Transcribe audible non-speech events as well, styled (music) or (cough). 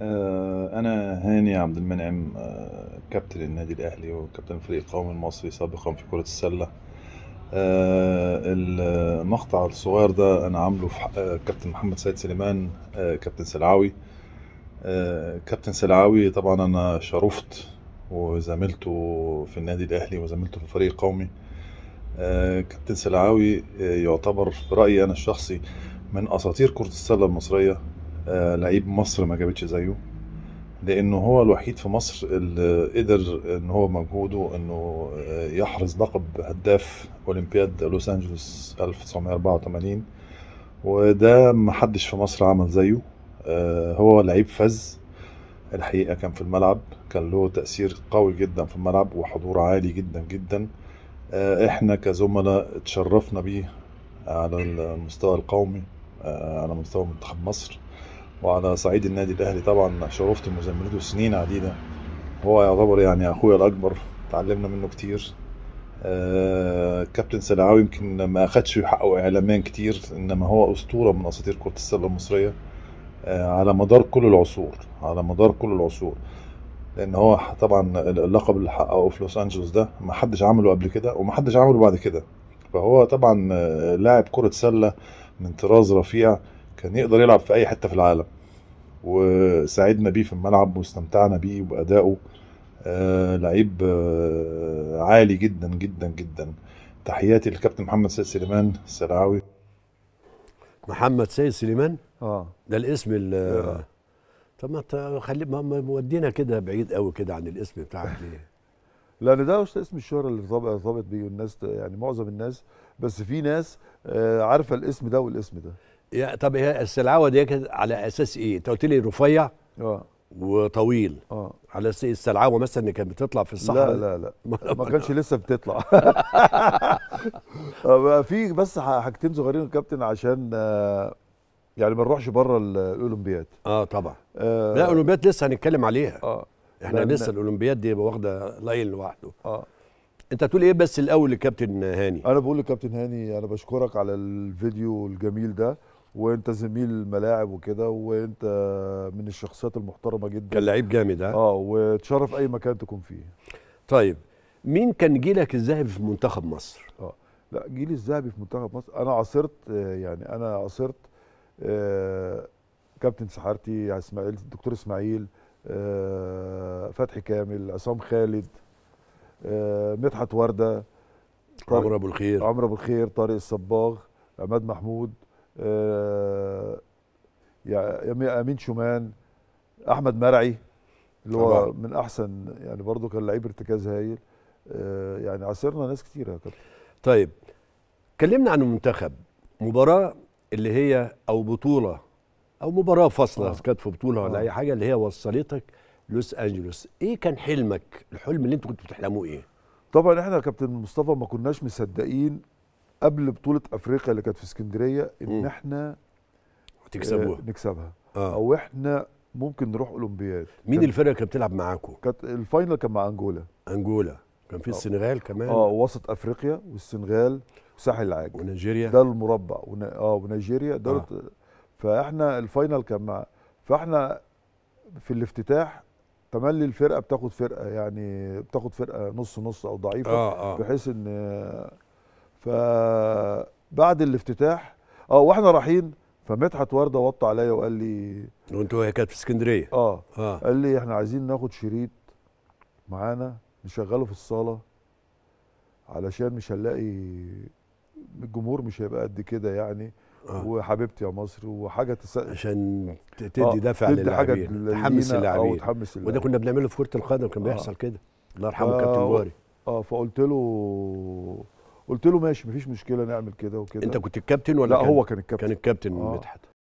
آه، أنا هاني عبد المنعم آه، كابتن النادي الأهلي وكابتن الفريق القومي المصري سابقا في كرة السلة آه، المقطع الصغير ده أنا عامله في كابتن محمد سيد سليمان كابتن سلعاوي كابتن سلعاوي طبعا أنا شرفت وزميلته في النادي الأهلي وزميلته في الفريق القومي كابتن سلعاوي يعتبر في رأيي أنا الشخصي من أساطير كرة السلة المصرية آه، لعيب مصر ما جابتش زيه لانه هو الوحيد في مصر اللي قدر ان هو مجهوده انه آه، يحرز لقب هداف اولمبياد لوس انجلوس 1984 وده محدش في مصر عمل زيه آه، هو لعيب فز الحقيقه كان في الملعب كان له تاثير قوي جدا في الملعب وحضور عالي جدا جدا احنا كزملاء اتشرفنا بيه على المستوى القومي على مستوى منتخب مصر وعلى صعيد النادي الاهلي طبعا شرفت مزملته سنين عديده هو يعتبر يعني اخويا الاكبر اتعلمنا منه كتير آه، كابتن سلعاوي يمكن ما اخدش حقه اعلاميا كتير انما هو اسطوره من اساطير كره السله المصريه آه، على مدار كل العصور على مدار كل العصور لان هو طبعا اللقب اللي حققه في لوس انجلوس ده ما حدش عمله قبل كده وما حدش عمله بعد كده فهو طبعا آه، لاعب كره سله من طراز رفيع كان يقدر يلعب في اي حته في العالم وساعدنا بيه في الملعب واستمتعنا بيه بادائه آه، لعيب آه، عالي جدا جدا جدا تحياتي للكابتن محمد سيد سليمان السرعاوي محمد سيد سليمان اه ده الاسم ال آه. طب ما خلي ما مودينا كده بعيد قوي كده عن الاسم بتاعك ليه؟ (laughs) لان ده مش اسم الشهره اللي ظابط بيه الناس يعني معظم الناس بس في ناس عارفه الاسم ده والاسم ده يا طب هي السلعوه دي كانت على اساس ايه؟ انت قلت لي رفيع اه وطويل اه على اساس إيه؟ السلعوه مثلا اللي كانت بتطلع في الصحراء لا لا لا (laughs) ما كانش لسه بتطلع (laughs) في بس حاجتين صغيرين يا كابتن عشان آه، يعني ما نروحش بره الاولمبياد اه طبعا آه لا الاولمبياد لسه هنتكلم عليها اه احنا لسه الاولمبياد دي واخده لايل لوحده اه انت تقول ايه بس الاول لكابتن هاني انا بقول لكابتن هاني انا بشكرك على الفيديو الجميل ده وانت زميل الملاعب وكده وانت من الشخصيات المحترمه جدا كان لعيب جامد اه وتشرف اي مكان تكون فيه طيب مين كان جيلك الذهبي في منتخب مصر اه لا جيلي الذهبي في منتخب مصر انا عاصرت آه، يعني انا عاصرت آه، كابتن سحارتي اسماعيل الدكتور اسماعيل آه، فتحي كامل عصام خالد مدحت ورده عمرو ابو الخير عمرو ابو الخير طارق الصباغ عماد محمود يعني امين شومان احمد مرعي اللي هو طبعا. من احسن يعني برضه كان لعيب ارتكاز هايل آه، يعني عاصرنا ناس كتير يا كابتن طيب كلمنا عن المنتخب مباراه اللي هي او بطوله او مباراه فاصله آه. كانت في بطوله ولا آه. اي حاجه اللي هي وصلتك لوس انجلوس ايه كان حلمك الحلم اللي انتوا كنتوا بتحلموه ايه طبعا احنا يا كابتن مصطفى ما كناش مصدقين قبل بطوله افريقيا اللي كانت في اسكندريه ان احنا تكسبوها آه، نكسبها آه. او احنا ممكن نروح اولمبياد مين الفرقه كانت بتلعب معاكم كانت الفاينل كان مع انجولا انجولا كان في آه. السنغال كمان اه وسط افريقيا والسنغال وساحل العاج ونيجيريا ده المربع ون... اه ونيجيريا ده آه. فاحنا الفاينل كان مع فاحنا في الافتتاح تملي الفرقه بتاخد فرقه يعني بتاخد فرقه نص نص او ضعيفه آه آه. بحيث ان فبعد الافتتاح اه واحنا رايحين فمدحت ورده وطى عليا وقال لي وانتوا هي كانت في اسكندريه آه. اه قال لي احنا عايزين ناخد شريط معانا نشغله في الصاله علشان مش هنلاقي الجمهور مش هيبقى قد كده يعني آه. وحبيبتي يا مصر وحاجه تس... عشان آه، تدي آه. دفع للاعبين تحمس اللاعبين وده كنا بنعمله في كره القدم كان آه. بيحصل كده الله يرحمه آه. كابتن جواري اه فقلت له قلت له ماشي مفيش مشكله نعمل كده وكده انت كنت الكابتن ولا لا كان هو كان الكابتن كان الكابتن آه. مدحت